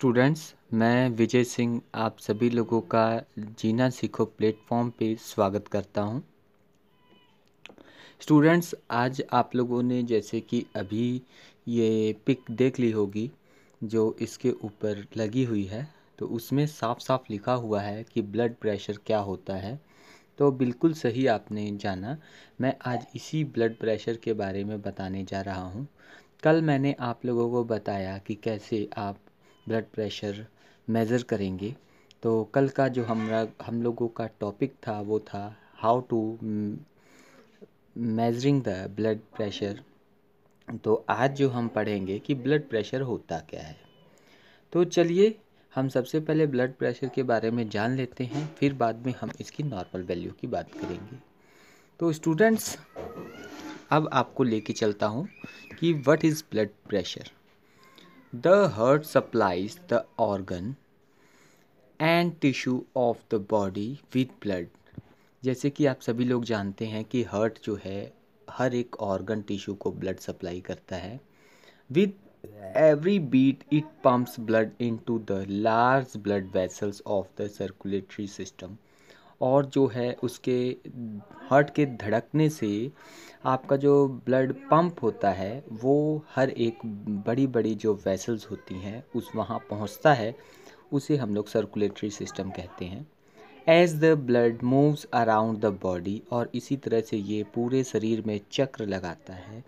Students मैं विजय सिंह आप सभी लोगों का जीना सीखो प्लेटफॉर्म पे स्वागत करता हूँ स्टूडेंट्स आज आप लोगों ने जैसे कि अभी ये पिक देख ली होगी जो इसके ऊपर लगी हुई है तो उसमें साफ साफ लिखा हुआ है कि ब्लड प्रेशर क्या होता है तो बिल्कुल सही आपने जाना मैं आज इसी ब्लड प्रेशर के बारे में बताने जा रहा हूँ कल मैंने आप लोगों को बताया कि कैसे आप ब्लड प्रेशर मेज़र करेंगे तो कल का जो हमारा हम लोगों का टॉपिक था वो था how to measuring the blood pressure तो आज जो हम पढ़ेंगे कि ब्लड प्रेशर होता क्या है तो चलिए हम सबसे पहले ब्लड प्रेशर के बारे में जान लेते हैं फिर बाद में हम इसकी नॉर्मल वैल्यू की बात करेंगे तो स्टूडेंट्स अब आपको लेके चलता हूँ कि what is blood pressure The heart supplies the organ and tissue of the body with blood. जैसे कि आप सभी लोग जानते हैं कि हर्ट जो है हर एक ऑर्गन टिश्यू को ब्लड सप्लाई करता है with every beat it pumps blood into the large blood vessels of the circulatory system और जो है उसके हार्ट के धड़कने से आपका जो ब्लड पम्प होता है वो हर एक बड़ी बड़ी जो वेसल्स होती हैं उस वहाँ पहुँचता है उसे हम लोग सर्कुलेटरी सिस्टम कहते हैं as the blood moves around the body और इसी तरह से ये पूरे शरीर में चक्र लगाता है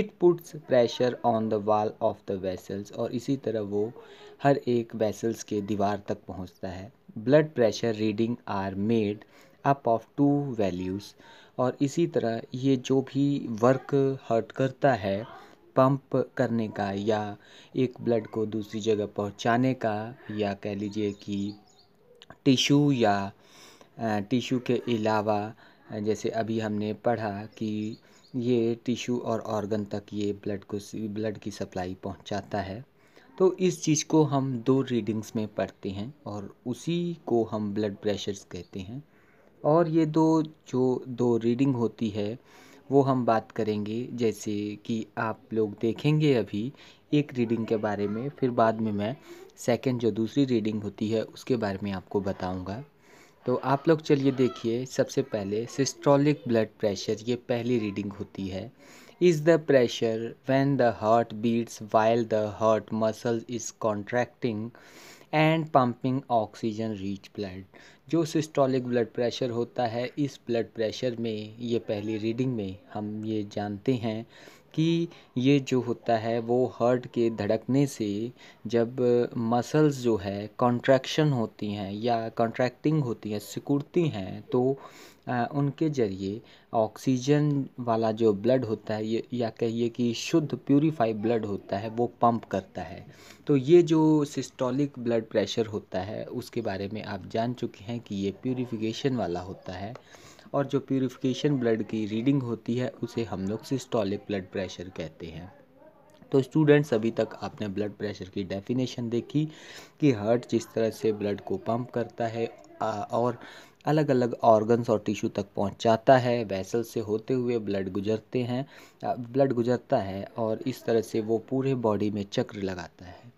it puts pressure on the wall of the vessels और इसी तरह वो हर एक वेसल्स के दीवार तक पहुंचता है blood pressure reading are made up of two values और इसी तरह ये जो भी वर्क हर्ट करता है पंप करने का या एक ब्लड को दूसरी जगह पहुंचाने का या कह लीजिए कि टिशू या टिशू के अलावा जैसे अभी हमने पढ़ा कि ये टिशू और ऑर्गन तक ये ब्लड को ब्लड की सप्लाई पहुंचाता है तो इस चीज़ को हम दो रीडिंग्स में पढ़ते हैं और उसी को हम ब्लड प्रेशर्स कहते हैं और ये दो जो दो रीडिंग होती है वो हम बात करेंगे जैसे कि आप लोग देखेंगे अभी एक रीडिंग के बारे में फिर बाद में मैं सेकंड जो दूसरी रीडिंग होती है उसके बारे में आपको बताऊंगा तो आप लोग चलिए देखिए सबसे पहले सिस्ट्रॉलिक ब्लड प्रेशर ये पहली रीडिंग होती है is the pressure when the heart beats while the heart muscle is contracting and pumping oxygen rich blood जो सिस्टोलिक ब्लड प्रेशर होता है इस ब्लड प्रेशर में ये पहली रीडिंग में हम ये जानते हैं कि ये जो होता है वो हार्ट के धड़कने से जब मसल्स जो है कॉन्ट्रैक्शन होती हैं या कॉन्ट्रैक्टिंग होती हैं सिकुड़ती हैं तो उनके ज़रिए ऑक्सीजन वाला जो ब्लड होता है ये या कहिए कि शुद्ध प्योरीफाई ब्लड होता है वो पंप करता है तो ये जो सिस्टोलिक ब्लड प्रेशर होता है उसके बारे में आप जान चुके हैं कि ये प्यूरिफिकेशन वाला होता है और जो प्योरीफिकेशन ब्लड की रीडिंग होती है उसे हम लोग सिस्टोलिक ब्लड प्रेशर कहते हैं तो स्टूडेंट्स अभी तक आपने ब्लड प्रेशर की डेफिनेशन देखी कि हार्ट जिस तरह से ब्लड को पंप करता है और अलग अलग ऑर्गन्स और टिश्यू तक पहुंचाता है वैसल से होते हुए ब्लड गुजरते हैं ब्लड गुजरता है और इस तरह से वो पूरे बॉडी में चक्र लगाता है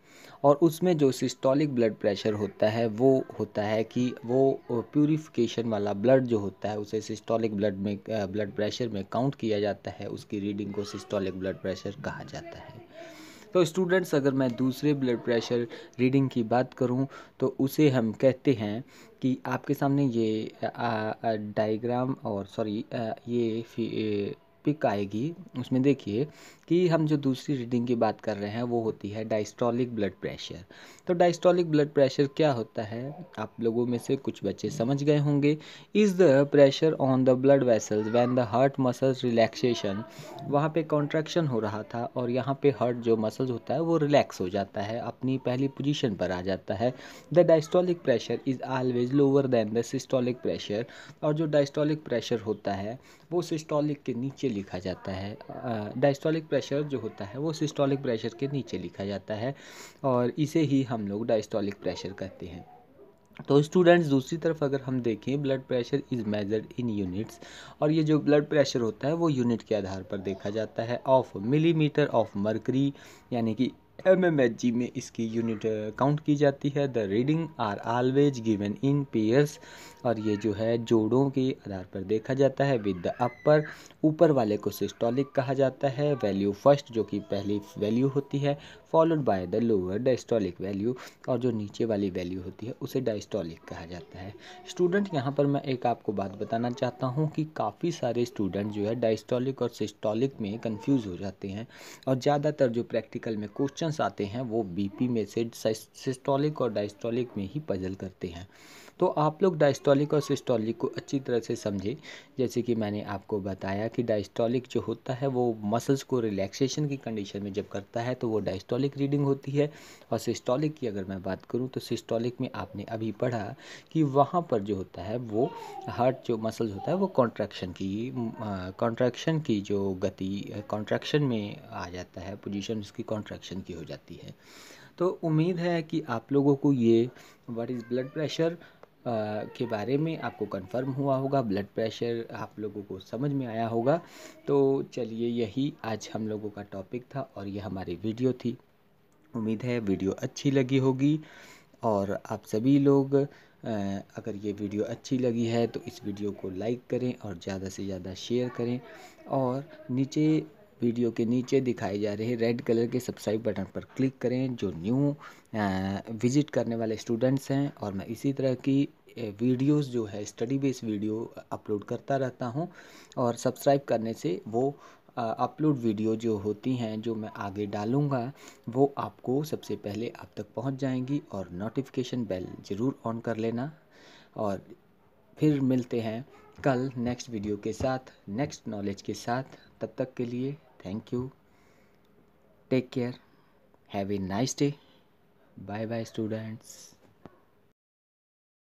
और उसमें जो सिस्टोलिक ब्लड प्रेशर होता है वो होता है कि वो प्योरीफिकेशन वाला ब्लड जो होता है उसे सिस्टोलिक ब्लड में ब्लड प्रेशर में काउंट किया जाता है उसकी रीडिंग को सिस्टोलिक ब्लड प्रेशर कहा जाता है तो स्टूडेंट्स अगर मैं दूसरे ब्लड प्रेशर रीडिंग की बात करूं तो उसे हम कहते हैं कि आपके सामने ये डायग्राम और सॉरी ये पिक आएगी उसमें देखिए कि हम जो दूसरी रीडिंग की बात कर रहे हैं वो होती है डाइस्टॉलिक ब्लड प्रेशर तो डाइस्टॉलिक ब्लड प्रेशर क्या होता है आप लोगों में से कुछ बच्चे समझ गए होंगे is the pressure on the blood vessels when the heart muscles relaxation वहाँ पे कॉन्ट्रैक्शन हो रहा था और यहाँ पे हार्ट जो मसल्स होता है वो रिलैक्स हो जाता है अपनी पहली पोजिशन पर आ जाता है the diastolic pressure is always lower than the systolic pressure और जो डाइस्टॉलिक प्रेशर होता है वो सिस्टॉलिक के नीचे लिखा जाता है डायस्टोलिक प्रेशर जो होता है वो सिस्टोलिक प्रेशर के नीचे लिखा जाता है और इसे ही हम लोग डायस्टोलिक प्रेशर कहते हैं तो स्टूडेंट्स दूसरी तरफ अगर हम देखें blood pressure is measured in units और ये जो ब्लड प्रेशर होता है वो यूनिट के आधार पर देखा जाता है ऑफ मिलीमीटर ऑफ मरकरी यानी कि जी में इसकी यूनिट काउंट uh, की जाती है the reading are always given in pairs और ये जो है जोड़ों के आधार पर देखा जाता है विद द अपर ऊपर वाले को सिस्टोलिक कहा जाता है वैल्यू फर्स्ट जो कि पहली वैल्यू होती है followed by the lower diastolic value और जो नीचे वाली वैल्यू होती है उसे डाइस्टोलिक कहा जाता है स्टूडेंट यहाँ पर मैं एक आपको बात बताना चाहता हूँ कि काफ़ी सारे स्टूडेंट जो है डाइस्टोलिक और सिस्टोलिक में कन्फ्यूज़ हो जाते हैं और ज़्यादातर जो प्रैक्टिकल में क्वेश्चन क्वेश्चंस आते हैं वो बीपी में से सिस्टोलिक और डायस्टोलिक में ही पजल करते हैं तो आप लोग डायस्टॉलिक और सिस्टॉलिक को अच्छी तरह से समझें जैसे कि मैंने आपको बताया कि डायस्टॉलिक जो होता है वो मसल्स को रिलैक्सेशन की कंडीशन में जब करता है तो वो डायस्टॉलिक रीडिंग होती है और सिस्टॉलिक की अगर मैं बात करूँ तो सिस्टॉलिक में आपने अभी पढ़ा कि वहाँ पर जो होता है वो हार्ट जो मसल्स होता है वो कॉन्ट्रैक्शन की कॉन्ट्रैक्शन की जो गति कॉन्ट्रैक्शन में आ जाता है पोजिशन उसकी कॉन्ट्रैक्शन की हो जाती है तो उम्मीद है कि आप लोगों को ये व्हाट इज़ ब्लड प्रेशर के बारे में आपको कंफर्म हुआ होगा ब्लड प्रेशर आप लोगों को समझ में आया होगा तो चलिए यही आज हम लोगों का टॉपिक था और यह हमारी वीडियो थी उम्मीद है वीडियो अच्छी लगी होगी और आप सभी लोग अगर ये वीडियो अच्छी लगी है तो इस वीडियो को लाइक करें और ज़्यादा से ज़्यादा शेयर करें और नीचे वीडियो के नीचे दिखाई जा रही रेड कलर के सब्सक्राइब बटन पर क्लिक करें जो न्यू विजिट करने वाले स्टूडेंट्स हैं और मैं इसी तरह की वीडियोस जो है स्टडी बेस वीडियो अपलोड करता रहता हूं और सब्सक्राइब करने से वो अपलोड वीडियो जो होती हैं जो मैं आगे डालूँगा वो आपको सबसे पहले आप तक पहुँच जाएंगी और नोटिफिकेशन बेल ज़रूर ऑन कर लेना और फिर मिलते हैं कल नेक्स्ट वीडियो के साथ नेक्स्ट नॉलेज के साथ तब तक के लिए Thank you. Take care. Have a nice day. Bye bye, students.